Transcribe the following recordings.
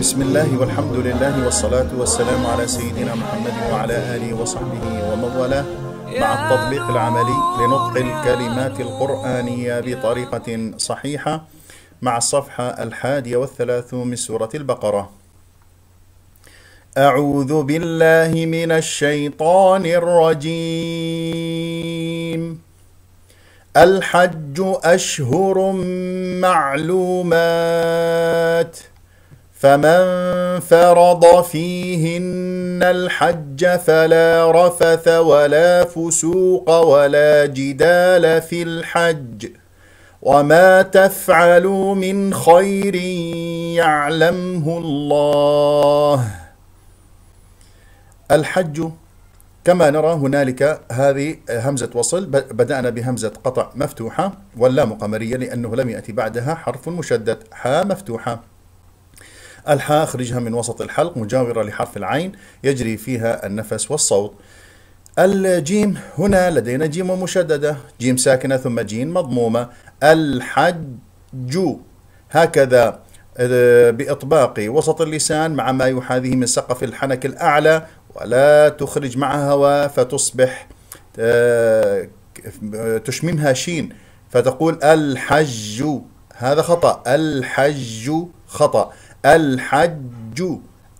بسم الله والحمد لله والصلاة والسلام على سيدنا محمد وعلى آله وصحبه ومن والاه مع التطبيق العملي لنطق الكلمات القرآنية بطريقة صحيحة مع الصفحة الحادية والثلاثون من سورة البقرة أعوذ بالله من الشيطان الرجيم الحج أشهر معلومات فمن فرض فيهن الحج فلا رفث ولا فسوق ولا جدال في الحج وما تفعلوا من خير يعلمه الله الحج كما نرى هنالك هذه همزة وصل بدأنا بهمزة قطع مفتوحة واللام قمرية لأنه لم يأتي بعدها حرف مشدد ح مفتوحة الحاء اخرجها من وسط الحلق مجاورة لحرف العين يجري فيها النفس والصوت الجيم هنا لدينا جيم مشددة جيم ساكنة ثم جيم مضمومة الحج هكذا آه، بإطباق وسط اللسان مع ما يحاذيه من سقف الحنك الأعلى ولا تخرج معها هواء فتصبح آه، تشممها شين فتقول الحج هذا خطأ الحج خطأ الحج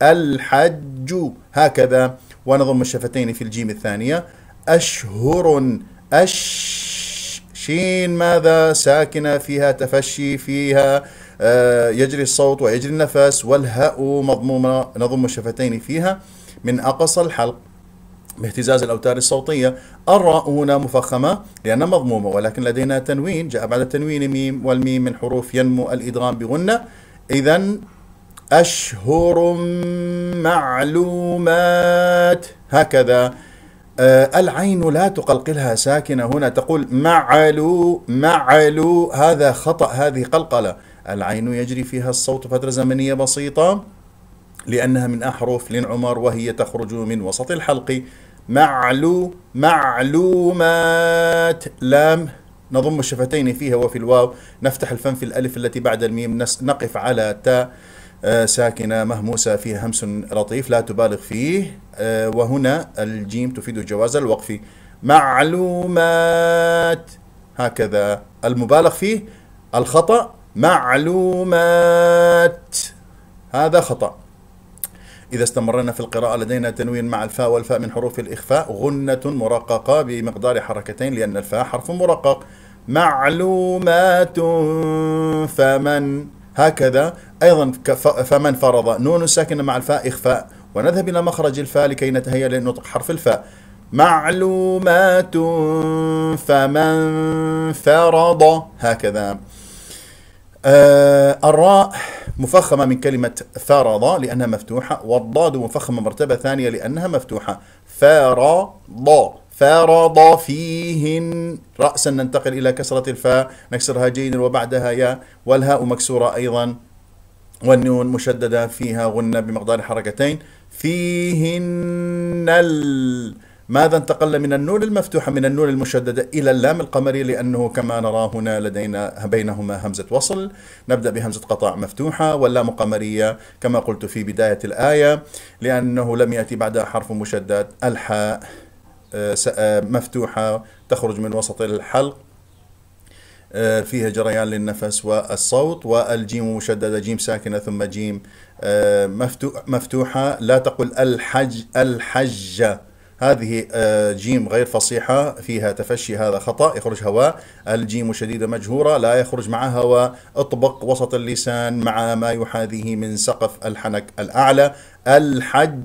الحج هكذا ونضم الشفتين في الجيم الثانية أشهر أش شين ماذا ساكنة فيها تفشي فيها آه، يجري الصوت ويجري النفس والهاء مضمومة نضم الشفتين فيها من أقصى الحلق باهتزاز الأوتار الصوتية الراء هنا مفخمة لأنها مضمومة ولكن لدينا تنوين جاء بعد التنوين ميم والميم من حروف ينمو الإدغام بغنة إذا أشهر معلومات هكذا آه، العين لا تقلقلها ساكنة هنا تقول معلو معلو هذا خطأ هذه قلقلة العين يجري فيها الصوت فترة زمنية بسيطة لأنها من أحرف عمر وهي تخرج من وسط الحلق معلو معلومات لام نضم الشفتين فيها وفي الواو نفتح الفم في الألف التي بعد الميم نقف على تاء آه، ساكنة مهموسة فيها همس لطيف لا تبالغ فيه آه، وهنا الجيم تفيد جواز الوقف معلومات هكذا المبالغ فيه الخطأ معلومات هذا خطأ إذا استمرنا في القراءة لدينا تنوين مع الفاء والفاء من حروف الإخفاء غنة مرققة بمقدار حركتين لأن الفاء حرف مرقق معلومات فمن هكذا أيضا فمن فرض نون ساكنة مع الفاء إخفاء ونذهب إلى مخرج الفاء لكي نتهيأ لنطق حرف الفاء معلومات فمن فرض هكذا آه الراء مفخمة من كلمة فرض لأنها مفتوحة والضاد مفخمة مرتبة ثانية لأنها مفتوحة فرض فرض فيهن رأسا ننتقل إلى كسرة الفاء نكسرها جيدا وبعدها يا والهاء مكسورة أيضا والنون مشددة فيها غنة بمقدار حركتين فيهن ال ماذا انتقل من النون المفتوحة من النون المشددة إلى اللام القمري لأنه كما نرى هنا لدينا بينهما همزة وصل نبدأ بهمزة قطع مفتوحة واللام قمرية كما قلت في بداية الآية لأنه لم يأتي بعدها حرف مشدد الحاء آه، آه، مفتوحة تخرج من وسط الحلق آه، فيها جريان للنفس والصوت والجيم مشددة جيم ساكنة ثم جيم مفتوحة لا تقل الحج الحجة هذه جيم غير فصيحة فيها تفشي هذا خطأ يخرج هواء الجيم شديدة مجهورة لا يخرج مع هواء اطبق وسط اللسان مع ما يحاذيه من سقف الحنك الأعلى الحج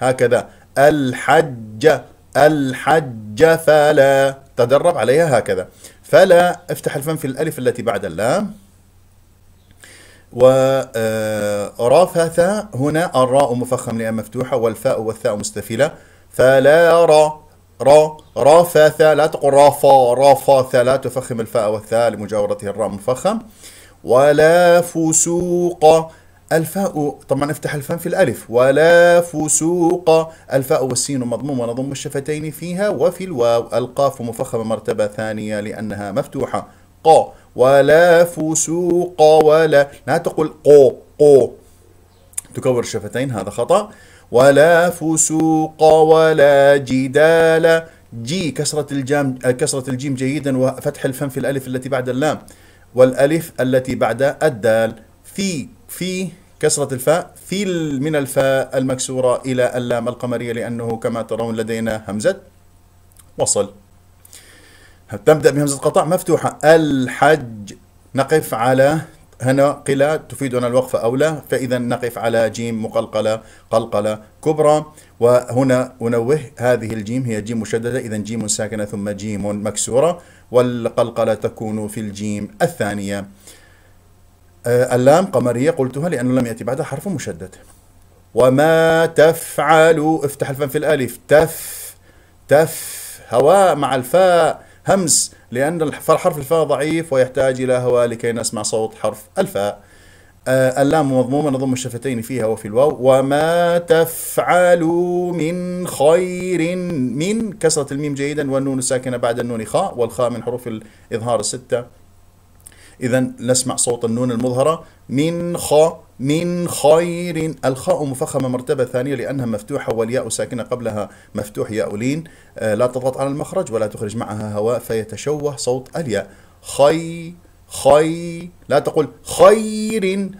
هكذا الحج الحج فلا تدرب عليها هكذا فلا افتح الفم في الألف التي بعد اللام ورافث آه، هنا الراء مفخم لأن مفتوحة والفاء والثاء مستفيلة فلا را را رافث لا تقول رافا رافث لا تفخم الفاء والثاء لمجاورته الراء مفخم ولا فسوق الفاء طبعا افتح الفم في الألف ولا فسوق الفاء والسين مضموم ونضم الشفتين فيها وفي الواو القاف مفخمة مرتبة ثانية لأنها مفتوحة ق ولا فسوق ولا لا تقول قو قو تكور الشفتين هذا خطأ ولا فسوق ولا جدال جي كسرة الجام كسرة الجيم جيدا وفتح الفم في الألف التي بعد اللام والألف التي بعد الدال في في كسرة الفاء في من الفاء المكسورة إلى اللام القمرية لأنه كما ترون لدينا همزة وصل تبدأ بهمزة قطع مفتوحة الحج نقف على هنا قلة تفيدنا الوقفة أو لا فإذا نقف على جيم مقلقلة قلقلة كبرى وهنا أنوه هذه الجيم هي جيم مشددة إذا جيم ساكنة ثم جيم مكسورة والقلقلة تكون في الجيم الثانية آه، اللام قمرية قلتها لأنه لم يأتي بعدها حرف مشدد وما تفعل افتح الفم في الألف تف تف هواء مع الفاء همس لأن حرف الفاء ضعيف ويحتاج إلى هواء لكي نسمع صوت حرف الفاء آه، اللام مضمومة نضم الشفتين فيها وفي الواو وما تفعلوا من خير من كسرة الميم جيدا والنون الساكنة بعد النون خاء والخاء من حروف الإظهار الستة إذا نسمع صوت النون المظهرة من خ من خير الخاء مفخمة مرتبة ثانية لأنها مفتوحة والياء ساكنة قبلها مفتوح ياء لين آه، لا تضغط على المخرج ولا تخرج معها هواء فيتشوه صوت الياء خي خي لا تقول خير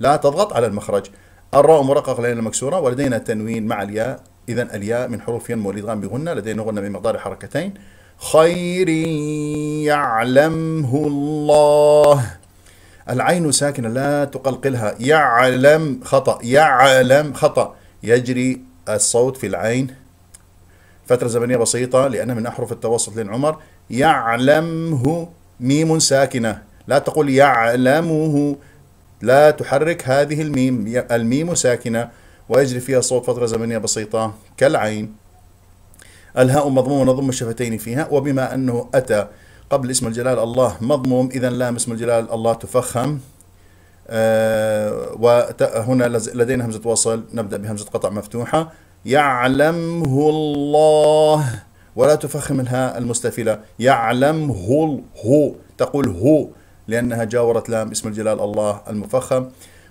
لا تضغط على المخرج الراء مرققة لأنها مكسورة ولدينا تنوين مع الياء إذا الياء من حروف ينمو الإدغام بغنة لدينا غنة بمقدار حركتين خير يعلمه الله العين ساكنة لا تقلقلها يعلم خطأ يعلم خطأ يجري الصوت في العين فترة زمنية بسيطة لأنها من أحرف التوسط للعمر يعلمه ميم ساكنة لا تقول يعلمه لا تحرك هذه الميم الميم ساكنة ويجري فيها صوت فترة زمنية بسيطة كالعين الهاء مضموم نضم الشفتين فيها وبما أنه أتى قبل اسم الجلال الله مضموم إذا لام اسم الجلال الله تفخم آه، وهنا لدينا همزة وصل نبدأ بهمزة قطع مفتوحة يعلمه الله ولا تفخم الهاء المستفلة يعلمه هو تقول هو لأنها جاورت لام اسم الجلال الله المفخم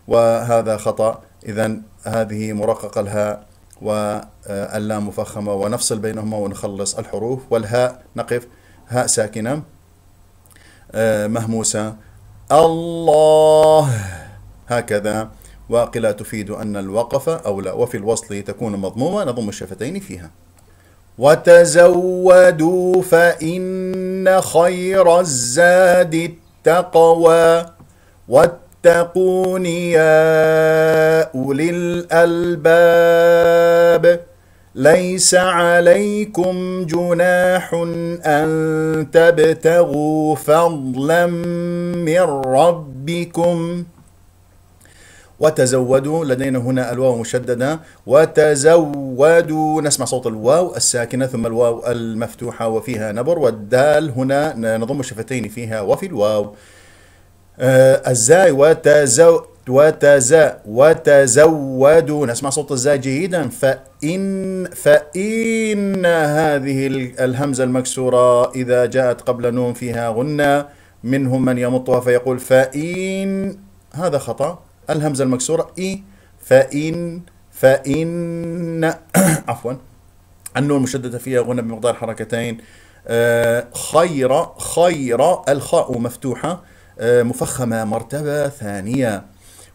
وهذا خطأ إذا هذه مرققة الهاء واللام مفخمة ونفصل بينهما ونخلص الحروف والهاء نقف هاء ساكنة آه، مهموسة الله هكذا وقلا تفيد أن الوقف لا وفي الوصل تكون مضمومة نضم الشفتين فيها وتزودوا فإن خير الزاد التقوى اتقون يا أولي الألباب ليس عليكم جناح أن تبتغوا فضلا من ربكم وتزودوا لدينا هنا الواو مشددة وتزودوا نسمع صوت الواو الساكنة ثم الواو المفتوحة وفيها نبر والدال هنا نضم الشفتين فيها وفي الواو آه، الزاي وتزو وتزا وتزودوا نسمع صوت الزاي جيدا فإن فإن هذه الهمزة المكسورة إذا جاءت قبل نون فيها غنة منهم من يمطها فيقول فإن هذا خطأ الهمزة المكسورة إي فإن فإن عفوا النون مشددة فيها غنة بمقدار حركتين آه، خير خير الخاء مفتوحة آه، مفخمة مرتبة ثانية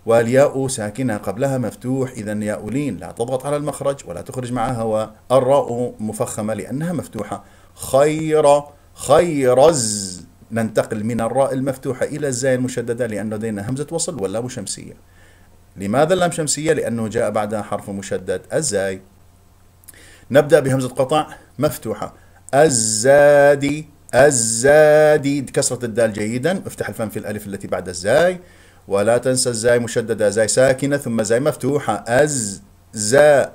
والياء ساكنة قبلها مفتوح إذا ياء لين لا تضغط على المخرج ولا تخرج معها هواء الراء مفخمة لأنها مفتوحة خير خيرز ننتقل من الراء المفتوحة إلى الزاي المشددة لأن لدينا همزة وصل واللام شمسية لماذا اللام شمسية؟ لأنه جاء بعدها حرف مشدد الزاي نبدأ بهمزة قطع مفتوحة الزادي الزادي كسرة الدال جيدا افتح الفم في الألف التي بعد الزاي ولا تنسى الزاي مشددة زاي ساكنة ثم زاي مفتوحة أز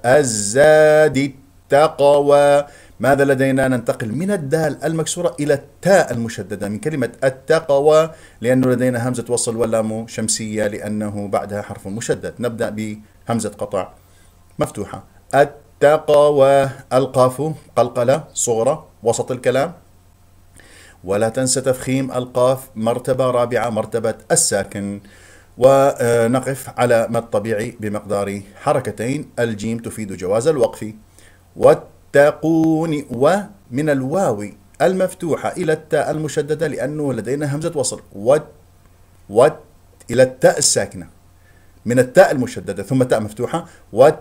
الزادي التقوى ماذا لدينا ننتقل من الدال المكسورة إلى التاء المشددة من كلمة التقوى لأنه لدينا همزة وصل واللام شمسية لأنه بعدها حرف مشدد نبدأ بهمزة قطع مفتوحة التقوى القاف قلقلة صغرى وسط الكلام ولا تنسى تفخيم القاف مرتبة رابعة مرتبة الساكن ونقف على ما الطبيعي بمقدار حركتين الجيم تفيد جواز الوقف والتقون ومن الواو المفتوحة إلى التاء المشددة لأنه لدينا همزة وصل وات وات إلى التاء الساكنة من التاء المشددة ثم تاء مفتوحة وات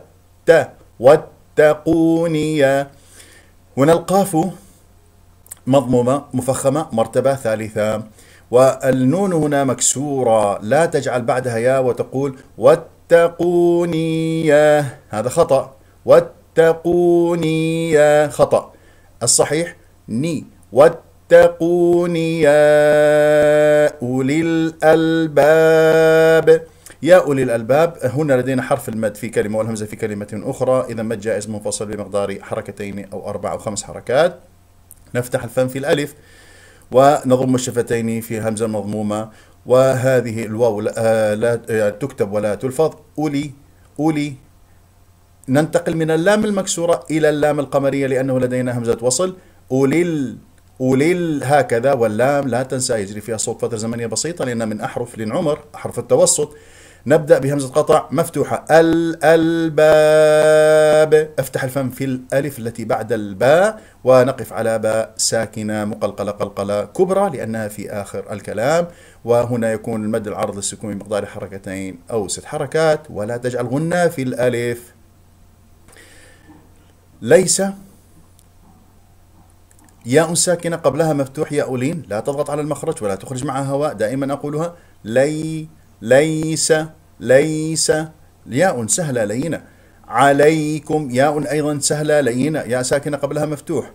واتقوني هنا القاف مضمومة مفخمة مرتبة ثالثة والنون هنا مكسورة لا تجعل بعدها يا وتقول واتقوني يا هذا خطأ واتقوني يا خطأ الصحيح ني واتقوني يا أولي الألباب يا أولي الألباب هنا لدينا حرف المد في كلمة والهمزة في كلمة أخرى إذا مد جائز منفصل بمقدار حركتين أو أربع أو خمس حركات نفتح الفم في الألف ونضم الشفتين في همزة مضمومة وهذه الواو لا آه، آه، تكتب ولا تلفظ أولي أولي ننتقل من اللام المكسورة إلى اللام القمرية لأنه لدينا همزة وصل اولي أولل هكذا واللام لا تنسى يجري فيها صوت فترة زمنية بسيطة لأن من أحرف للعمر أحرف التوسط نبدأ بهمزة قطع مفتوحة ال الباب افتح الفم في الألف التي بعد الباء ونقف على باء ساكنة مقلقلة قلقلة كبرى لأنها في آخر الكلام وهنا يكون المد العرض السكوني بمقدار حركتين أو ست حركات ولا تجعل غنى في الألف ليس ياء ساكنة قبلها مفتوح ياء لين لا تضغط على المخرج ولا تخرج معها هواء دائما أقولها لي ليس ليس ياء سهلة لينة عليكم ياء أيضا سهلة لينة ياء ساكنة قبلها مفتوح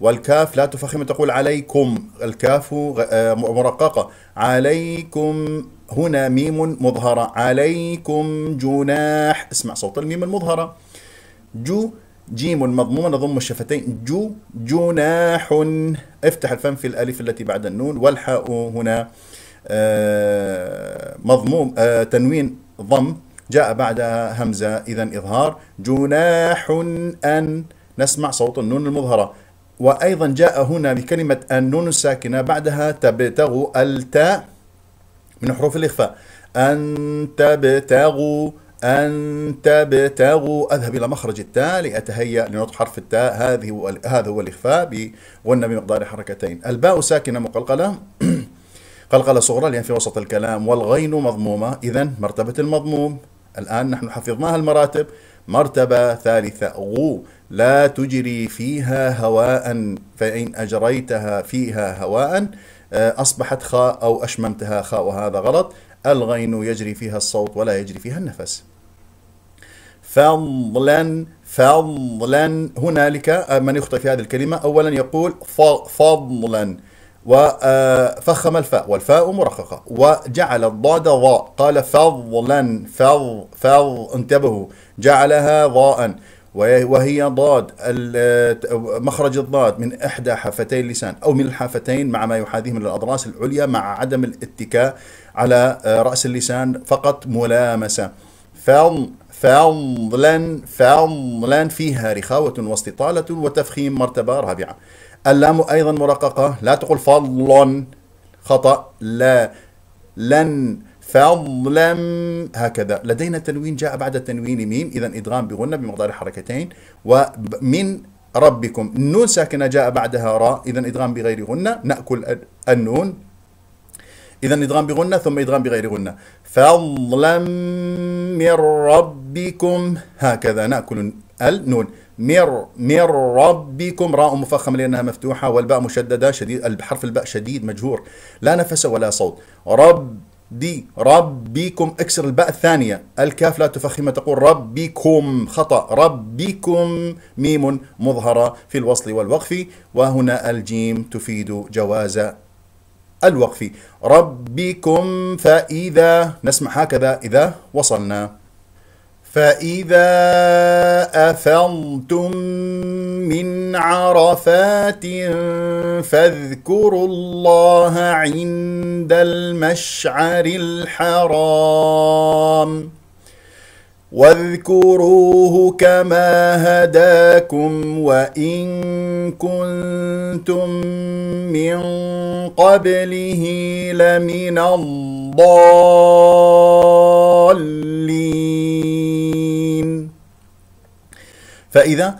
والكاف لا تفخم تقول عليكم الكاف آه، مرققة عليكم هنا ميم مظهرة عليكم جناح اسمع صوت الميم المظهرة جو جيم مضمومة نضم الشفتين جو جناح افتح الفم في الألف التي بعد النون والحاء هنا آه، مضموم آه، تنوين ضم جاء بعدها همزة إذا إظهار جناح أن نسمع صوت النون المظهرة وأيضا جاء هنا بكلمة النون الساكنة بعدها تبتغوا التاء من حروف الإخفاء أن تبتغوا أن تبتغوا أذهب إلى مخرج التاء لأتهيأ لنطق حرف التاء هذه هذا هو الإخفاء بغنى بمقدار حركتين الباء ساكنة مقلقلة قلقلة صغرى لأن في وسط الكلام والغين مضمومة إذا مرتبة المضموم الآن نحن حفظناها المراتب مرتبة ثالثة غو لا تجري فيها هواء فإن أجريتها فيها هواء آه، أصبحت خاء أو أشممتها خاء وهذا غلط الغين يجري فيها الصوت ولا يجري فيها النفس فضلا فضلا هنالك آه، من يخطئ في هذه الكلمة أولا يقول فضلا وفخم آه، الفاء والفاء مرققه وجعل الضاد ضاء قال فضلا فض فض انتبهوا جعلها ضاء وهي ضاد آه، مخرج الضاد من إحدى حافتي اللسان أو من الحافتين مع ما يحاذيه من الأضراس العليا مع عدم الاتكاء على آه، رأس اللسان فقط ملامسة فض فضلا فضلا فيها رخاوة واستطالة وتفخيم مرتبة رابعة اللام أيضا مرققة لا تقول فضل خطأ لا لن فضلا هكذا لدينا تنوين جاء بعد التنوين ميم إذا إدغام بغنة بمقدار حركتين ومن ربكم النون ساكنة جاء بعدها راء إذا إدغام بغير غنة نأكل النون إذا إدغام بغنة ثم إدغام بغير غنة فضلا من ربكم هكذا نأكل النون مر من ربكم راء مفخمة لأنها مفتوحة والباء مشددة شديد الحرف الباء شديد مجهور لا نفس ولا صوت رب دي ربكم اكسر الباء الثانية الكاف لا تفخمها تقول ربكم خطأ ربكم ميم مظهرة في الوصل والوقف وهنا الجيم تفيد جواز الوقف ربكم فإذا نسمع هكذا إذا وصلنا فإذا أفضتم من عرفات فاذكروا الله عند المشعر الحرام واذكروه كما هداكم وإن كنتم من قبله لمن الضالين فإذا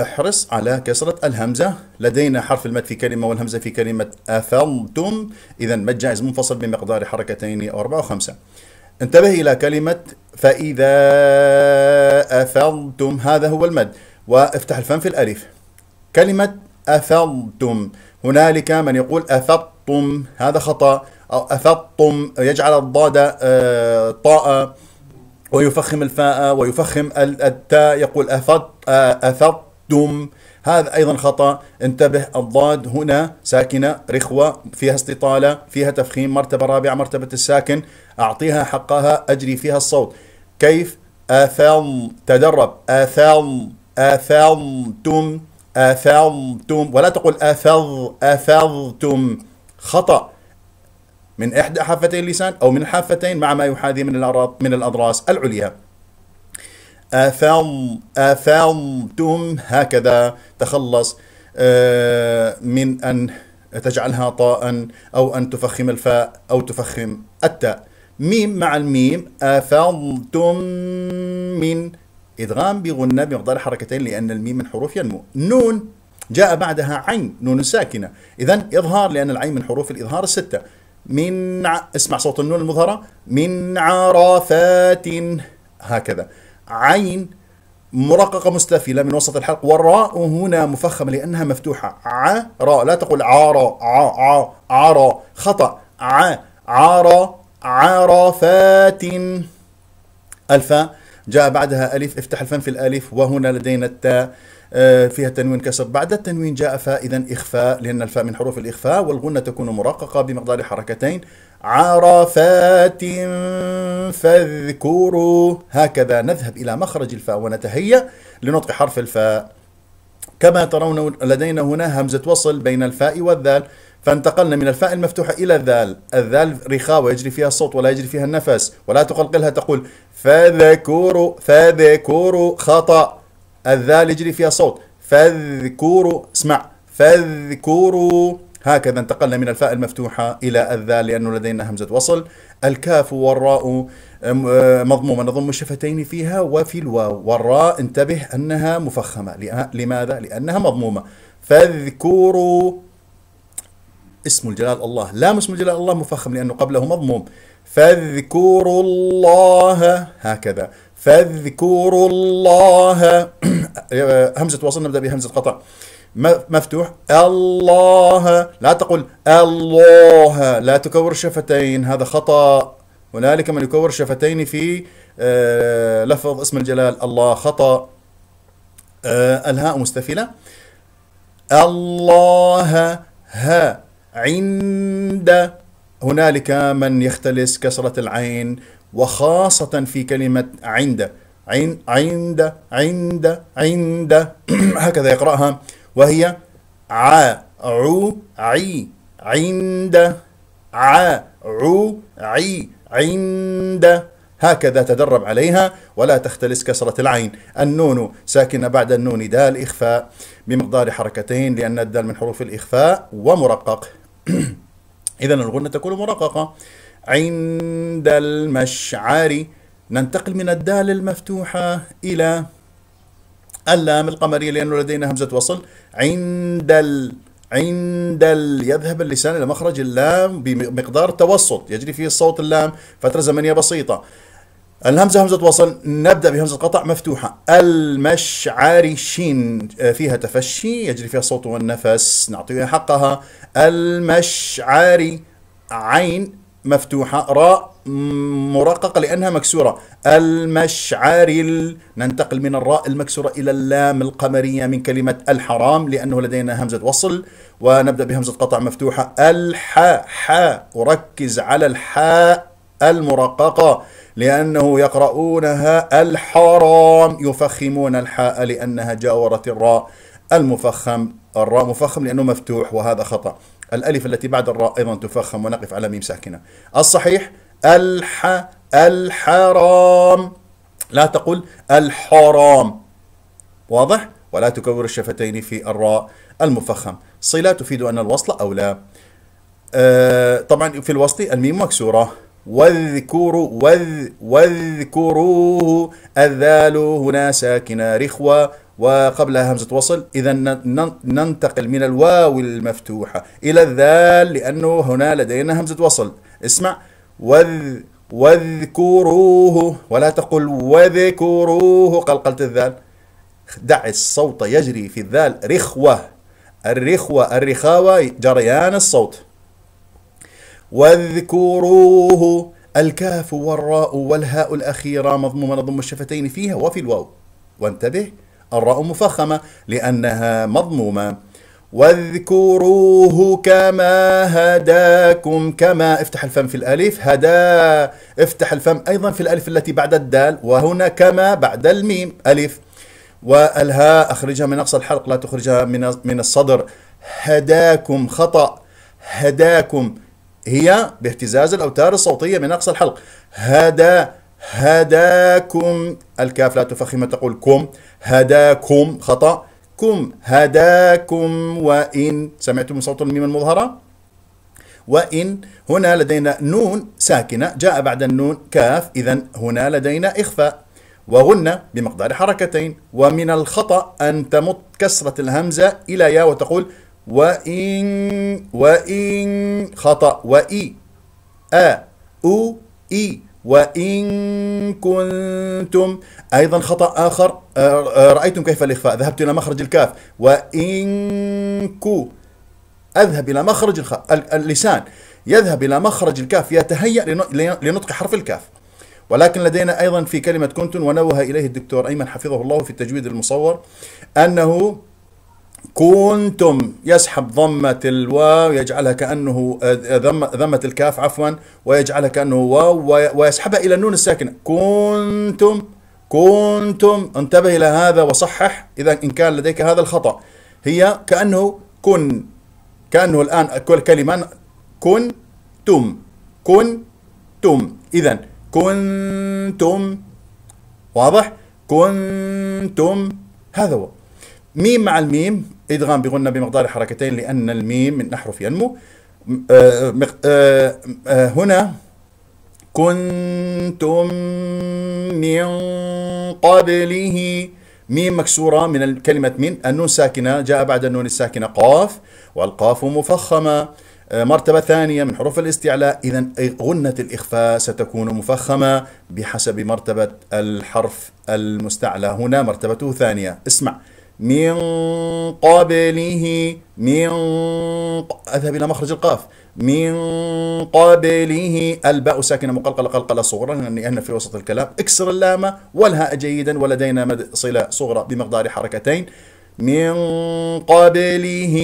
احرص على كسرة الهمزة لدينا حرف المد في كلمة والهمزة في كلمة أفضتم إذا مد جائز منفصل بمقدار حركتين أو أربعة أو خمسة انتبه إلى كلمة فإذا أفضتم هذا هو المد وافتح الفم في الألف كلمة أفضتم هنالك من يقول أفضتم هذا خطأ أو أفضتم يجعل الضاد آه، طاء ويفخم الفاء ويفخم التاء يقول أفض أفضتم هذا أيضا خطأ انتبه الضاد هنا ساكنة رخوة فيها استطالة فيها تفخيم مرتبة رابعة مرتبة الساكن أعطيها حقها أجري فيها الصوت كيف أثم تدرب أثم أثمتم أثمتم ولا تقول أثض أثضتم خطأ من إحدى حافتي اللسان أو من الحافتين مع ما يحاذي من الأراض من الأضراس العليا أثم أثمتم هكذا تخلص آه، من أن تجعلها طاء أو أن تفخم الفاء أو تفخم التاء ميم مع الميم أفضتم من إدغام بغنة بمقدار حركتين لأن الميم من حروف ينمو نون جاء بعدها عين نون ساكنة إذا إظهار لأن العين من حروف الإظهار الستة من ع... اسمع صوت النون المظهرة من عرفات هكذا عين مرققة مستفلة من وسط الحلق والراء هنا مفخمة لأنها مفتوحة ع راء لا تقول عارا عا عارا خطأ ع عارا عرفات الفاء جاء بعدها ألف افتح الفم في الألف وهنا لدينا التاء آه، فيها تنوين كسر بعد التنوين جاء فاء إذا إخفاء لأن الفاء من حروف الإخفاء والغنة تكون مرققة بمقدار حركتين عرفات فاذكروا هكذا نذهب إلى مخرج الفاء ونتهيأ لنطق حرف الفاء كما ترون لدينا هنا همزة وصل بين الفاء والذال فانتقلنا من الفاء المفتوحة إلى الذال الذال رخاء ويجري فيها الصوت ولا يجري فيها النفس ولا تقلقلها تقول فذكروا فذكروا خطأ الذال يجري فيها صوت فاذكروا اسمع فاذكروا هكذا انتقلنا من الفاء المفتوحة إلى الذال لأنه لدينا همزة وصل الكاف والراء أه، مضمومة نضم الشفتين فيها وفي الواو والراء انتبه أنها مفخمة لماذا؟ لأنها مضمومة فاذكروا اسم الجلال الله لام اسم الجلال الله مفخم لأنه قبله مضموم فاذكروا الله هكذا فاذكروا الله همزة وصل نبدأ بهمزة قطع مفتوح الله لا تقل الله لا تكور شفتين هذا خطأ هنالك من يكور شفتين في آه، لفظ اسم الجلال الله خطأ آه، الهاء مستفلة الله ها عند هنالك من يختلس كسرة العين وخاصة في كلمة عند عند عند عند هكذا يقرأها وهي ع عو عي عند ع عو عي عند هكذا تدرب عليها ولا تختلس كسرة العين النون ساكنة بعد النون دال إخفاء بمقدار حركتين لأن الدال من حروف الإخفاء ومرقق إذا الغنة تكون مرققة عند المشعر ننتقل من الدال المفتوحة إلى اللام القمرية لأنه لدينا همزة وصل عند ال عند ال يذهب اللسان إلى مخرج اللام بمقدار توسط يجري فيه الصوت اللام فترة زمنية بسيطة الهمزة همزة وصل نبدأ بهمزة قطع مفتوحة المشعر شين آه، فيها تفشي يجري فيها الصوت والنفس نعطيها حقها المشعر عين مفتوحة راء مرققة لأنها مكسورة المشعرل ننتقل من الراء المكسورة إلى اللام القمرية من كلمة الحرام لأنه لدينا همزة وصل ونبدأ بهمزة قطع مفتوحة الحاء حاء أركز على الحاء المرققة لأنه يقرؤونها الحرام يفخمون الحاء لأنها جاورت الراء المفخم الراء مفخم لأنه مفتوح وهذا خطأ الألف التي بعد الراء أيضا تفخم ونقف على ميم ساكنة الصحيح الح الحرام لا تقل الحرام واضح ولا تكور الشفتين في الراء المفخم صلة تفيد أن الوصل أو لا أه طبعا في الوسط الميم مكسورة واذكروا واذ واذكروه الذال هنا ساكنة رخوة وقبلها همزة وصل إذا ننتقل من الواو المفتوحة إلى الذال لأنه هنا لدينا همزة وصل اسمع وذ واذكروه ولا تقل وذكروه قلقلة الذال دع الصوت يجري في الذال رخوة الرخوة الرخاوة جريان الصوت واذكروه الكاف والراء والهاء الأخيرة مضمومة نضم الشفتين فيها وفي الواو وانتبه الراء مفخمة لأنها مضمومة واذكروه كما هداكم كما افتح الفم في الألف هدا افتح الفم أيضا في الألف التي بعد الدال وهنا كما بعد الميم ألف والهاء أخرجها من أقصى الحلق لا تخرجها من من الصدر هداكم خطأ هداكم هي باهتزاز الأوتار الصوتية من أقصى الحلق هدا هداكم الكاف لا تفخمها تقول كم هداكم خطأ كم هداكم وإن سمعتم صوت الميم المظهرة وإن هنا لدينا نون ساكنة جاء بعد النون كاف إذا هنا لدينا إخفاء وغن بمقدار حركتين ومن الخطأ أن تمط كسرة الهمزة إلى يا وتقول وإن وإن خطأ وإي أ أو إي وإن كنتم أيضا خطأ آخر آه، آه، رأيتم كيف الإخفاء ذهبت إلى مخرج الكاف وإن كو أذهب إلى مخرج اللسان يذهب إلى مخرج الكاف يتهيأ لنطق حرف الكاف ولكن لدينا أيضا في كلمة كنتم ونوه إليه الدكتور أيمن حفظه الله في التجويد المصور أنه كنتم يسحب ضمة الواو يجعلها كأنه آه، ضمة الكاف عفوا ويجعلها كأنه واو ويسحبها إلى النون الساكنة كنتم كنتم انتبه إلى هذا وصحح إذا إن كان لديك هذا الخطأ هي كأنه كن كأنه الآن كلمة كنتم كنتم إذا كنتم واضح كنتم هذا هو ميم مع الميم ادغام بغنى بمقدار حركتين لأن الميم من أحرف ينمو آه آه آه هنا كنتم من قبله ميم مكسورة من كلمة من النون ساكنة جاء بعد النون الساكنة قاف والقاف مفخمة آه، مرتبة ثانية من حروف الاستعلاء إذا غنة الإخفاء ستكون مفخمة بحسب مرتبة الحرف المستعلى هنا مرتبته ثانية اسمع من قبله من اذهب الى مخرج القاف من قبله الباء ساكنه مقلقله قلقله صغرى لان في وسط الكلام اكسر اللام والهاء جيدا ولدينا مد صله صغرى بمقدار حركتين من قبله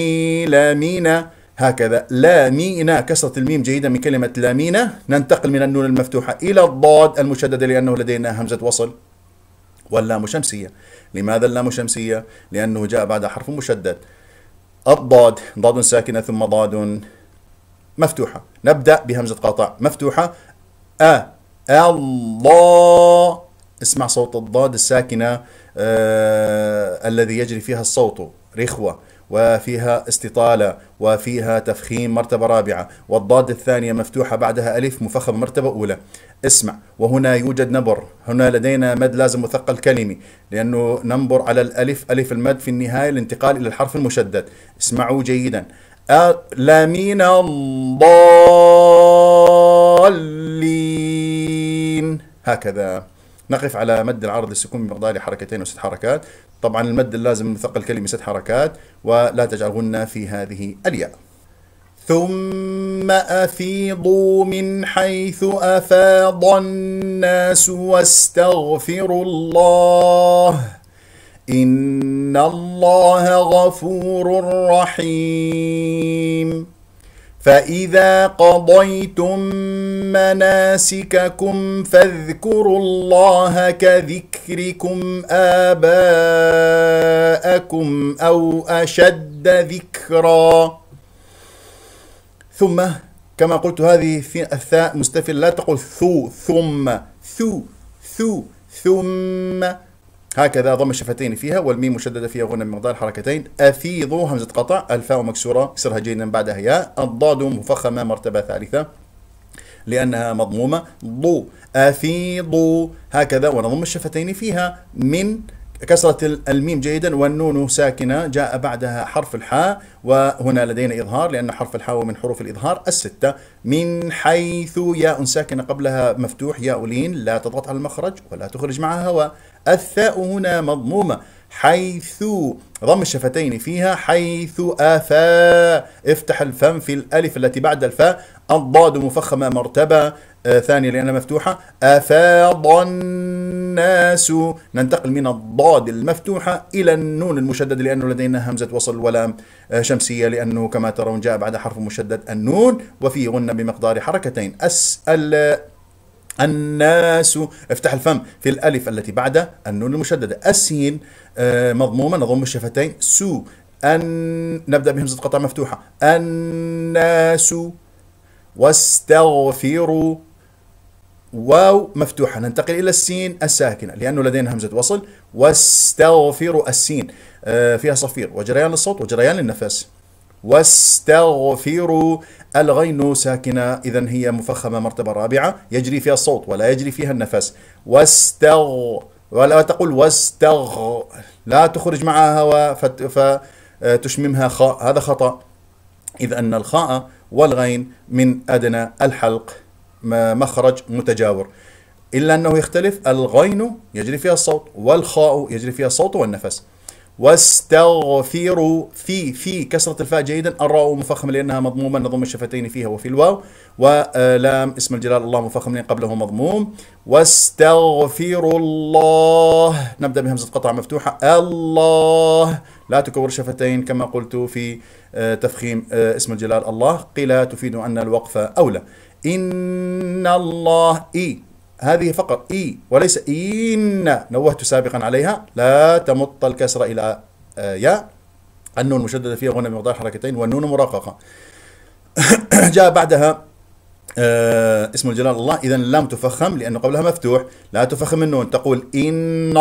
لامينا هكذا لامينا كسرة الميم جيدا من كلمة لامينا ننتقل من النون المفتوحة إلى الضاد المشددة لأنه لدينا همزة وصل واللام شمسية لماذا اللام شمسية؟ لأنه جاء بعد حرف مشدد الضاد ضاد ساكنة ثم ضاد مفتوحة نبدأ بهمزة قطع مفتوحة أ الله اسمع صوت الضاد الساكنة آه الذي يجري فيها الصوت رخوة وفيها استطالة وفيها تفخيم مرتبة رابعة والضاد الثانية مفتوحة بعدها ألف مفخم مرتبة أولى اسمع وهنا يوجد نبر هنا لدينا مد لازم مثقل كلمي لأنه ننبر على الألف ألف المد في النهاية الانتقال إلى الحرف المشدد اسمعوا جيدا لامين الضالين هكذا نقف على مد العرض للسكون بمقدار حركتين وست حركات طبعا المد اللازم مثقل الكلمي ست حركات ولا تجعلهن في هذه الياء ثم أفيضوا من حيث أفاض الناس واستغفروا الله إن الله غفور رحيم فإذا قضيتم مناسككم فاذكروا الله كذكركم آباءكم أو أشد ذكرا ثم كما قلت هذه الثاء مستفل لا تقول ثو ثم ثو ثو ثم هكذا ضم الشفتين فيها والميم مشددة فيها غنى بمقدار حركتين اثيض همزة قطع الفاء مكسورة كسرها جيدا بعدها ياء الضاد مفخمة مرتبة ثالثة لأنها مضمومة ضو اثيض هكذا ونضم الشفتين فيها من كسرت الميم جيدا والنون ساكنة جاء بعدها حرف الحاء وهنا لدينا إظهار لأن حرف الحاء هو من حروف الإظهار الستة من حيث ياء ساكنة قبلها مفتوح ياء لين لا تضغط على المخرج ولا تخرج معها هواء الثاء هنا مضمومة حيث ضم الشفتين فيها حيث أفا افتح الفم في الألف التي بعد الفاء الضاد مفخمة مرتبة آه ثانية لأنها مفتوحة أفاض الناس ننتقل من الضاد المفتوحة إلى النون المشدد لأنه لدينا همزة وصل ولام آه شمسية لأنه كما ترون جاء بعد حرف مشدد النون وفي غنة بمقدار حركتين أسأل الناس افتح الفم في الألف التي بعد النون المشددة السين آه، مضمومة نضم الشفتين سو أن نبدأ بهمزة قطع مفتوحة الناس واستغفروا واو مفتوحة ننتقل إلى السين الساكنة لأنه لدينا همزة وصل واستغفروا السين آه، فيها صفير وجريان الصوت وجريان النفس واستغفروا الغين ساكنة إذا هي مفخمة مرتبة رابعة يجري فيها الصوت ولا يجري فيها النفس واستغ ولا تقول واستغ لا تخرج معها هواء فتشممها خاء هذا خطأ إذ أن الخاء والغين من أدنى الحلق مخرج متجاور إلا أنه يختلف الغين يجري فيها الصوت والخاء يجري فيها الصوت والنفس واستغفروا في في كسرة الفاء جيدا الراء مفخم لأنها مضمومة نضم الشفتين فيها وفي الواو ولام اسم الجلال الله مفخم لأن قبله مضموم واستغفروا الله نبدأ بهمزة قطع مفتوحة الله لا تكبر شفتين كما قلت في آه، تفخيم آه، اسم الجلال الله قيل تفيد أن الوقف أولى إن الله إي هذه فقط إي e وليس إن نوهت سابقا عليها لا تمط الكسر إلى آه، يا النون مشددة فيها هنا بمقدار حركتين والنون مرققة جاء بعدها آه اسم الجلال الله إذا لم تفخم لأنه قبلها مفتوح لا تفخم النون تقول إن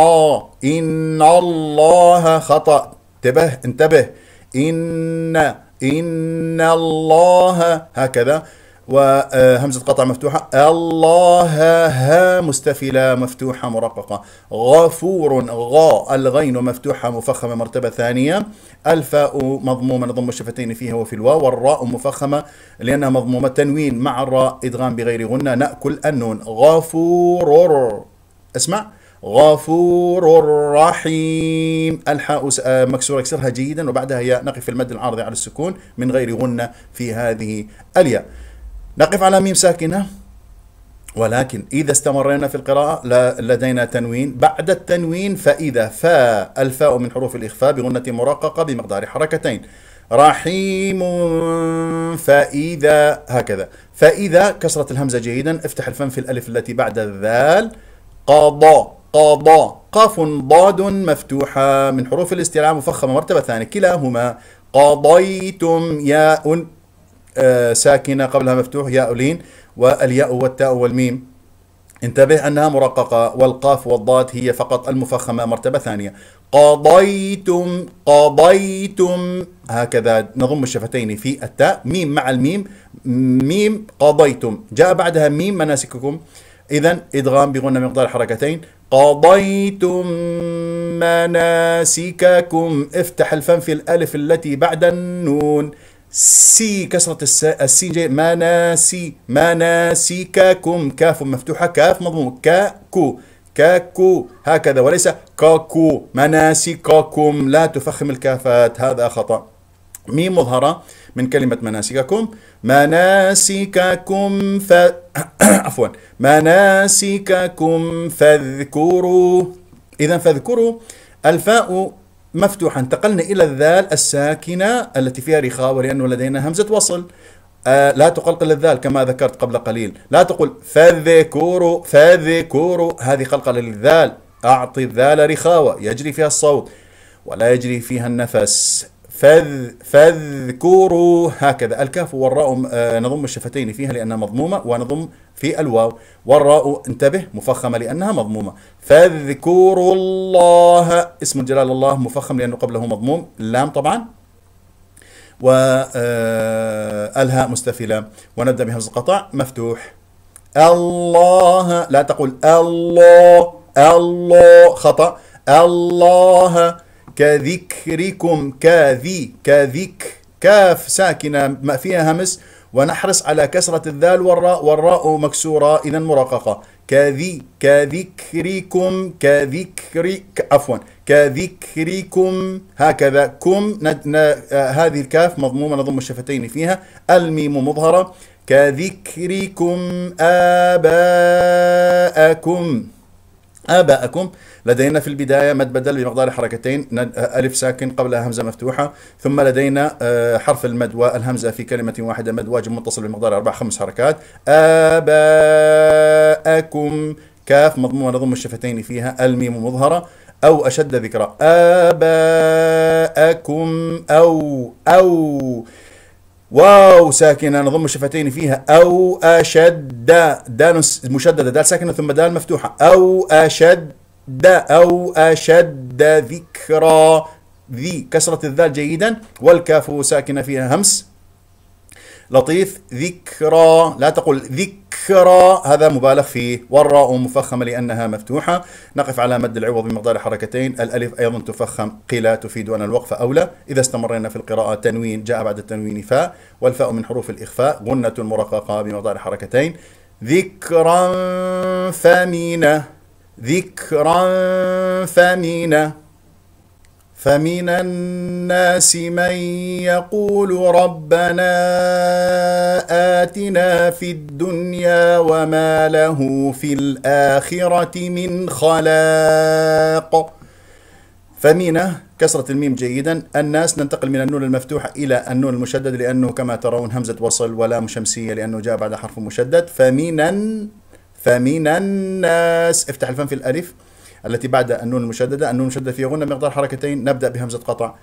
إن الله خطأ انتبه انتبه إن إن الله هكذا وهمزة قطع مفتوحة الله ها مستفلة مفتوحة مرققة غفور غا الغين مفتوحة مفخمة مرتبة ثانية الفاء مضمومة نضم الشفتين فيها وفي الواو والراء مفخمة لأنها مضمومة تنوين مع الراء إدغام بغير غنة نأكل النون غفور اسمع غفور رحيم الحاء آه، مكسورة اكسرها جيدا وبعدها ياء نقف المد العارض على السكون من غير غنة في هذه الياء نقف على ميم ساكنة ولكن إذا استمرينا في القراءة لدينا تنوين بعد التنوين فإذا فاء الفاء من حروف الإخفاء بغنة مرققة بمقدار حركتين رحيم فإذا هكذا فإذا كسرت الهمزة جيدا افتح الفم في الألف التي بعد الذال قضى قضى قاف ضاد مفتوحة من حروف الاستعلاء مفخمة مرتبة ثانية كلاهما قضيتم ياء آه، ساكنة قبلها مفتوح ياء لين والياء والتاء والميم انتبه أنها مرققة والقاف والضاد هي فقط المفخمة مرتبة ثانية قضيتم قضيتم هكذا نضم الشفتين في التاء ميم مع الميم ميم قضيتم جاء بعدها ميم مناسككم إذا إدغام بغنى مقدار حركتين قضيتم مناسككم افتح الفم في الألف التي بعد النون سي كسرة الس... السين جاي مناسي مناسككم كاف مفتوحة كاف مضموم كاكو كاكو هكذا وليس كاكو مناسككم لا تفخم الكافات هذا خطأ ميم مظهرة من كلمة مناسككم مناسككم ف عفوا مناسككم فاذكروا إذا فاذكروا الفاء مفتوحة انتقلنا إلى الذال الساكنة التي فيها رخاوة ولأنه لدينا همزة وصل آه لا تقلقل الذال كما ذكرت قبل قليل لا تقول فذكروا فذكروا هذه قلقلة للذال أعطي الذال رخاوة يجري فيها الصوت ولا يجري فيها النفس فاذ فذكروا هكذا الكاف والراء آه، نضم الشفتين فيها لأنها مضمومة ونضم في الواو والراء انتبه مفخمة لأنها مضمومة فاذكروا الله اسم الجلال الله مفخم لأنه قبله مضموم لام طبعا والهاء آه، مستفلة ونبدأ بهمزة القطع مفتوح الله لا تقول الله الله خطأ الله كذكركم كذي كذك كاف ساكنة ما فيها همس ونحرص على كسرة الذال والراء والراء مكسورة إذا مرققة كذي كذكركم كذكر عفوا كذكركم هكذا كم ند... آه، هذه الكاف مضمومة نضم الشفتين فيها الميم مظهرة كذكركم آباءكم آباءكم لدينا في البداية مد بدل بمقدار حركتين ألف ساكن قبلها همزة مفتوحة ثم لدينا آه، حرف المد والهمزة في كلمة واحدة مد واجب متصل بمقدار أربع خمس حركات آباءكم كاف مضمومة نضم الشفتين فيها الميم مظهرة أو أشد ذكرى آباءكم أو أو واو ساكنة نضم الشفتين فيها أو أشد دال مشددة دال ساكنة ثم دال مفتوحة أو أشد أو أشد ذكرا ذي كسرة الذال جيدا والكاف ساكنة فيها همس لطيف ذكرى لا تقل ذكرى هذا مبالغ فيه والراء مفخمة لأنها مفتوحة نقف على مد العوض بمقدار حركتين الألف أيضا تفخم قيل تفيد أن الوقف أولى إذا استمرينا في القراءة تنوين جاء بعد التنوين فاء والفاء من حروف الإخفاء غنة مرققة بمقدار حركتين ذكرا فمنه ذكرا فمن فمن الناس من يقول ربنا آتنا في الدنيا وما له في الآخرة من خلاق فمن كسرة الميم جيدا الناس ننتقل من النون المفتوحة إلى النون المشدد لأنه كما ترون همزة وصل ولام شمسية لأنه جاء بعد حرف مشدد فمن فمن الناس افتح الفم في الألف التي بعد النون المشددة النون المشددة في غنى مقدار حركتين نبدأ بهمزة قطع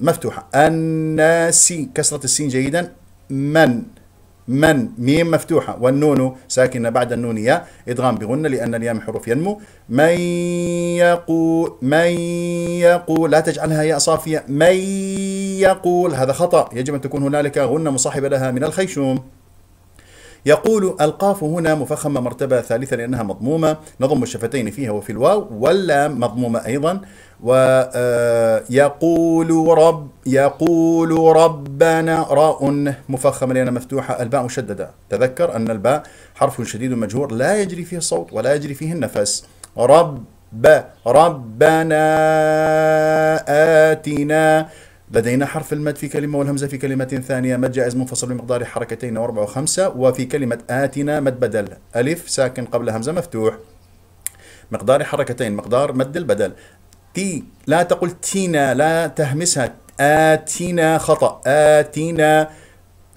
مفتوحة الناس كسرة السين جيدا من من ميم مفتوحة والنون ساكنة بعد النون يا إدغام بغنة لأن الياء من حروف ينمو من يقول من يقول لا تجعلها ياء صافية من يقول هذا خطأ يجب أن تكون هنالك غنة مصاحبة لها من الخيشوم يقول القاف هنا مفخمة مرتبة ثالثة لأنها مضمومة نضم الشفتين فيها وفي الواو واللام مضمومة أيضا ويقول آه، رب يقول ربنا راء مفخمة لأنها مفتوحة الباء مشددة تذكر أن الباء حرف شديد مجهور لا يجري فيه الصوت ولا يجري فيه النفس رب ربنا آتنا لدينا حرف المد في كلمة والهمزة في كلمة ثانية مد جائز منفصل بمقدار حركتين واربع وخمسة وفي كلمة آتنا مد بدل ألف ساكن قبل همزة مفتوح مقدار حركتين مقدار مد البدل تي لا تقل تينا لا تهمسها آتينا خطأ آتينا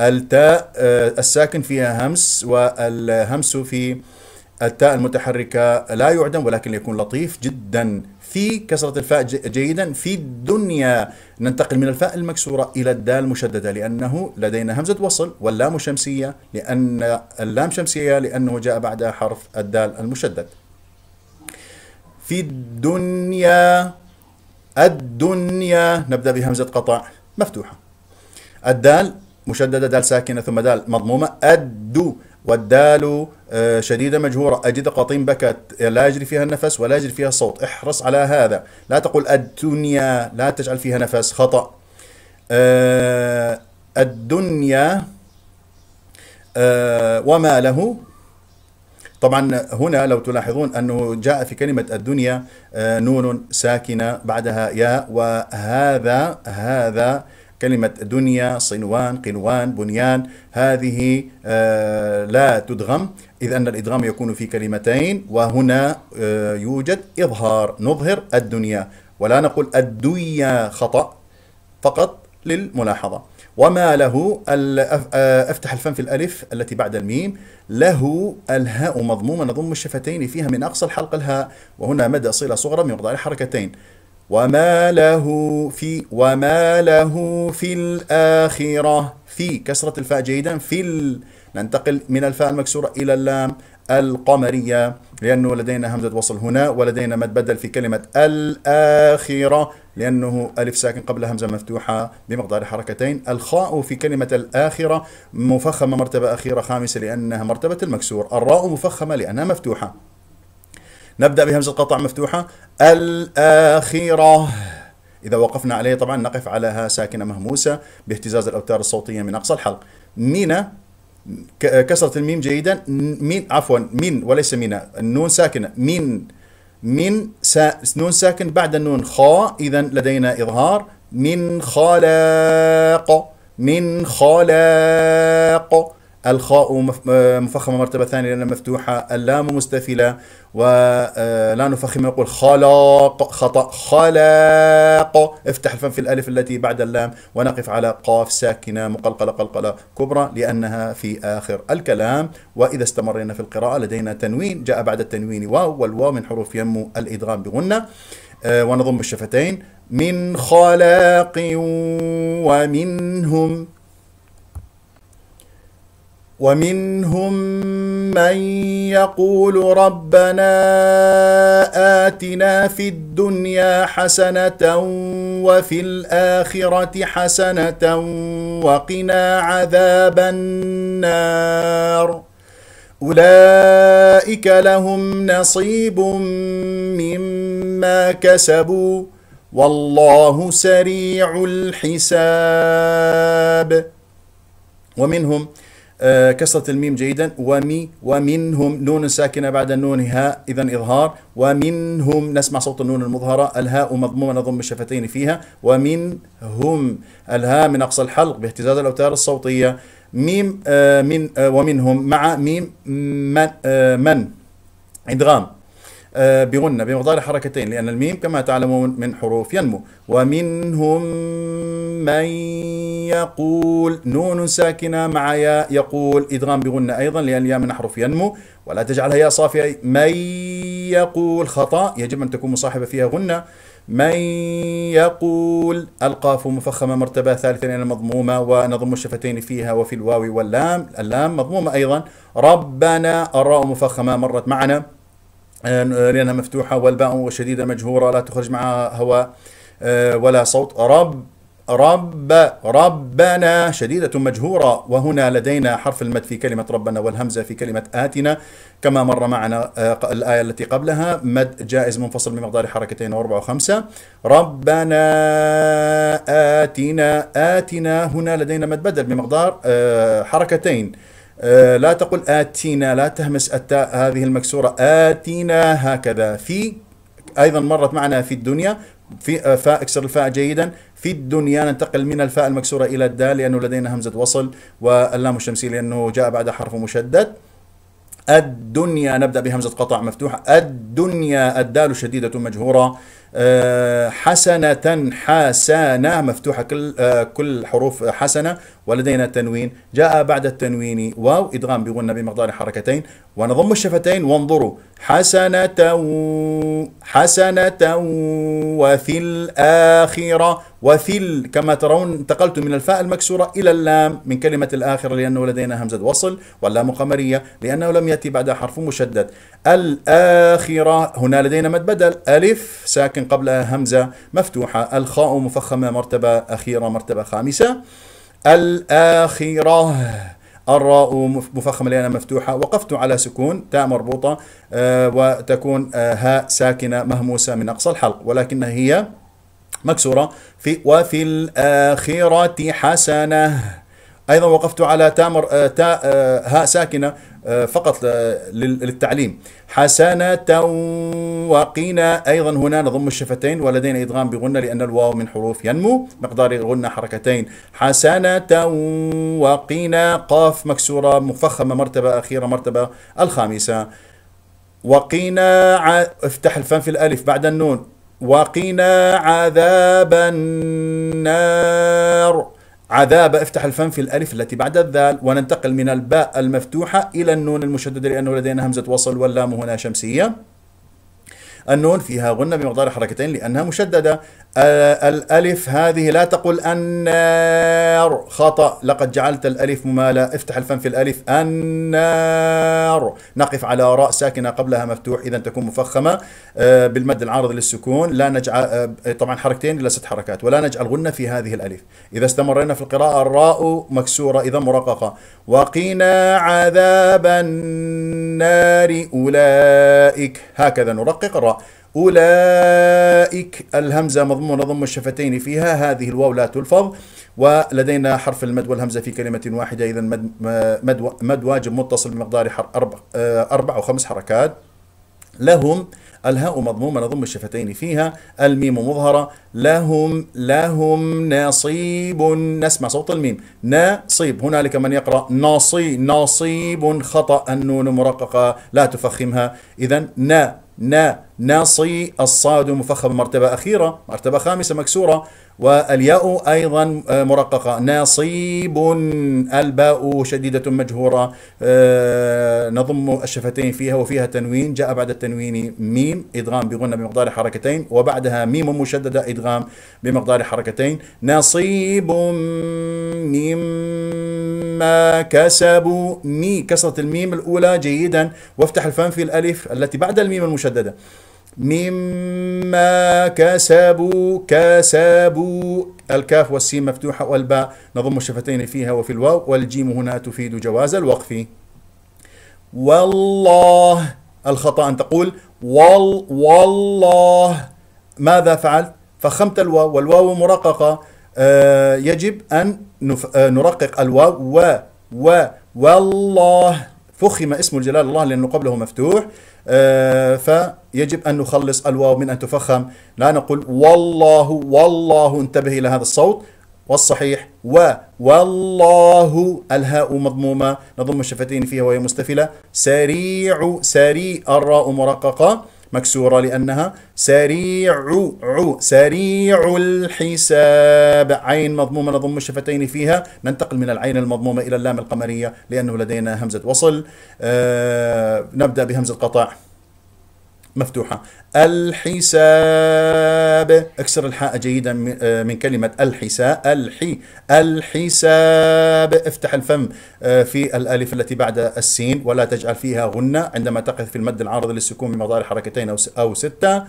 التاء آه، الساكن فيها همس والهمس في التاء المتحركة لا يعدم ولكن يكون لطيف جدا في كسرة الفاء جيدا في الدنيا ننتقل من الفاء المكسورة إلى الدال المشددة لأنه لدينا همزة وصل واللام شمسية لأن اللام شمسية لأنه جاء بعدها حرف الدال المشدد في الدنيا الدنيا نبدأ بهمزة قطع مفتوحة الدال مشددة دال ساكنة ثم دال مضمومة أدو والدال آه، شديدة مجهورة أجد قطين بكت لا يجري فيها النفس ولا يجري فيها الصوت احرص على هذا لا تقول الدنيا لا تجعل فيها نفس خطأ آه، الدنيا آه، وما له طبعا هنا لو تلاحظون أنه جاء في كلمة الدنيا نون ساكنة بعدها ياء وهذا هذا كلمة دنيا صنوان قنوان بنيان هذه آه، لا تدغم إذ أن الإدغام يكون في كلمتين وهنا آه، يوجد إظهار نظهر الدنيا ولا نقول الدنيا خطأ فقط للملاحظة وما له آه، افتح الفم في الالف التي بعد الميم له الهاء مضمومه نضم الشفتين فيها من اقصى الحلق الهاء وهنا مدى صله صغرى من مقدار الحركتين وما له في وما له في الآخرة في كسرة الفاء جيدا في ال... ننتقل من الفاء المكسورة إلى اللام القمرية لأنه لدينا همزة وصل هنا ولدينا مد بدل في كلمة الآخرة لأنه ألف ساكن قبل همزة مفتوحة بمقدار حركتين الخاء في كلمة الآخرة مفخمة مرتبة أخيرة خامسة لأنها مرتبة المكسور الراء مفخمة لأنها مفتوحة نبدأ بهمزة قطع مفتوحة الآخرة إذا وقفنا عليه طبعا نقف على ها ساكنة مهموسة باهتزاز الأوتار الصوتية من أقصى الحلق مينا كسرة الميم جيدا مين عفوا مين وليس مينا النون ساكنة مين من سا نون ساكن بعد النون خاء إذا لدينا إظهار من خلاق من خلاق الخاء آه، مفخمة مرتبة ثانية لأنها مفتوحة اللام مستفلة ولا آه، نفخم نقول خلاق خطأ خلاق افتح الفم في الألف التي بعد اللام ونقف على قاف ساكنة مقلقلة قلقلة كبرى لأنها في آخر الكلام وإذا استمرينا في القراءة لدينا تنوين جاء بعد التنوين واو والواو من حروف ينمو الإدغام بغنة آه، ونضم الشفتين من خلاق ومنهم ومنهم من يقول ربنا آتنا في الدنيا حسنة وفي الآخرة حسنة وقنا عذاب النار أولئك لهم نصيب مما كسبوا والله سريع الحساب ومنهم آه، كسرة الميم جيدا ومي ومنهم نون ساكنة بعد النون هاء إذا إظهار ومنهم نسمع صوت النون المظهرة الهاء مضمومة نضم الشفتين فيها ومنهم الهاء من أقصى الحلق باهتزاز الأوتار الصوتية ميم آه، من آه، ومنهم مع ميم من, من إدغام آه، بغنة بمقدار حركتين لأن الميم كما تعلمون من حروف ينمو ومنهم من يقول نون ساكنة مع ياء يقول إدغام بغنة أيضا لأن الياء من حروف ينمو ولا تجعلها ياء صافية من يقول خطأ يجب أن تكون مصاحبة فيها غنة من يقول القاف مفخمة مرتبة ثالثة لأنها مضمومة ونضم الشفتين فيها وفي الواو واللام اللام مضمومة أيضا ربنا الراء مفخمة مرت معنا لأنها آه، مفتوحة والباء شديدة مجهورة لا تخرج معها هواء آه، ولا صوت رب رب ربنا شديدة مجهورة وهنا لدينا حرف المد في كلمة ربنا والهمزة في كلمة آتنا كما مر معنا آه، الآية التي قبلها مد جائز منفصل بمقدار حركتين وأربعة وخمسة ربنا آتنا آتنا هنا لدينا مد بدل بمقدار حركتين آه، لا تقل آتينا لا تهمس التاء هذه المكسورة آتينا هكذا في أيضا مرت معنا في الدنيا في آه، فاء اكسر الفاء جيدا في الدنيا ننتقل من الفاء المكسورة إلى الدال لأنه لدينا همزة وصل واللام الشمسية لأنه جاء بعد حرف مشدد الدنيا نبدأ بهمزة قطع مفتوحة الدنيا الدال شديدة مجهورة آه، حسنة حسنة مفتوحة كل آه، كل حروف حسنة ولدينا تنوين جاء بعد التنوين واو إدغام بغنة بمقدار حركتين ونضم الشفتين وانظروا حسنة حسنة وفي الآخرة وفي كما ترون انتقلت من الفاء المكسورة إلى اللام من كلمة الآخرة لأنه لدينا همزة وصل واللام قمرية لأنه لم يأتي بعدها حرف مشدد الآخرة هنا لدينا مد بدل ألف ساكن ولكن قبلها همزة مفتوحة الخاء مفخمة مرتبة أخيرة مرتبة خامسة الآخرة الراء مفخمة لأنها مفتوحة وقفت على سكون تاء مربوطة آه، وتكون آه، هاء ساكنة مهموسة من أقصى الحلق ولكنها هي مكسورة في وفي الآخرة حسنة ايضا وقفت على تامر آه، تا آه، هاء ساكنه آه، فقط للتعليم حسنة وقنا أيضا هنا نضم الشفتين ولدينا إدغام بغنة لأن الواو من حروف ينمو مقدار الغنة حركتين حسنة وقنا قاف مكسورة مفخمة مرتبة أخيرة مرتبة الخامسة وقنا ع... افتح الفم في الألف بعد النون وقنا عذاب النار عذاب افتح الفم في الألف التي بعد الذال وننتقل من الباء المفتوحة إلى النون المشددة لأنه لدينا همزة وصل واللام هنا شمسية النون فيها غنة بمقدار حركتين لأنها مشددة الألف هذه لا تقل النار خطأ لقد جعلت الألف ممالة افتح الفم في الألف النار نقف على راء ساكنة قبلها مفتوح إذا تكون مفخمة آه، بالمد العارض للسكون لا نجعل آه، طبعا حركتين إلى ست حركات ولا نجعل غنة في هذه الألف إذا استمرينا في القراءة الراء مكسورة إذا مرققة وقنا عذاب النار أولئك هكذا نرقق الراء أولئك الهمزة مضمونة ضم الشفتين فيها هذه الواو لا تلفظ ولدينا حرف المد والهمزة في كلمة واحدة إذا مد, مد, مد واجب متصل بمقدار أربع, آه، أربع أو خمس حركات لهم الهاء مضمومة نضم الشفتين فيها الميم مظهرة لهم لهم نصيب نسمع صوت الميم نصيب هنالك من يقرأ نصي نصيب خطأ النون مرققة لا تفخمها إذا ن ن ناصي الصاد مفخم مرتبة أخيرة مرتبة خامسة مكسورة والياء أيضا مرققة ناصيب الباء شديدة مجهورة آه، نضم الشفتين فيها وفيها تنوين جاء بعد التنوين ميم إدغام بغنة بمقدار حركتين وبعدها ميم مشددة إدغام بمقدار حركتين نصيب مما كسبوا مي كسرة الميم الأولى جيدا وافتح الفم في الألف التي بعد الميم المشددة مما كسبوا كسبوا الكاف والسين مفتوحة والباء نضم الشفتين فيها وفي الواو والجيم هنا تفيد جواز الوقف والله الخطأ أن تقول وال والله ماذا فعلت فخمت الواو والواو مرققة آه، يجب أن آه، نرقق الواو و و والله فخم اسم الجلال الله لأنه قبله مفتوح آه، فيجب أن نخلص الواو من أن تفخم لا نقول والله والله انتبه إلى هذا الصوت والصحيح و والله الهاء مضمومة نضم الشفتين فيها وهي مستفلة سريع سريع الراء مرققة مكسورة لأنها سريع عو سريع الحساب عين مضمومة نضم الشفتين فيها ننتقل من العين المضمومة إلى اللام القمرية لأنه لدينا همزة وصل آه نبدأ بهمزة قطع مفتوحة الحساب اكسر الحاء جيدا آه، من كلمة الحساء الحي الحساب افتح الفم آه، في الألف التي بعد السين ولا تجعل فيها غنة عندما تقف في المد العارض للسكون من مضار حركتين أو ستة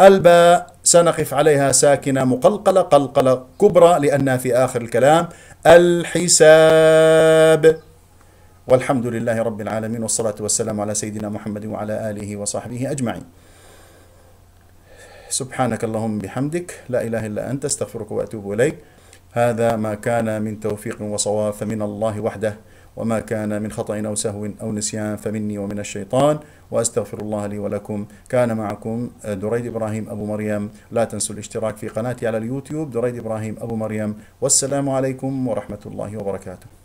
الباء سنقف عليها ساكنة مقلقلة قلقلة كبرى لأنها في آخر الكلام الحساب والحمد لله رب العالمين والصلاة والسلام على سيدنا محمد وعلى آله وصحبه أجمعين سبحانك اللهم بحمدك لا إله إلا أنت استغفرك وأتوب إليك هذا ما كان من توفيق وصواب فمن الله وحده وما كان من خطأ أو سهو أو نسيان فمني ومن الشيطان وأستغفر الله لي ولكم كان معكم دريد إبراهيم أبو مريم لا تنسوا الاشتراك في قناتي على اليوتيوب دريد إبراهيم أبو مريم والسلام عليكم ورحمة الله وبركاته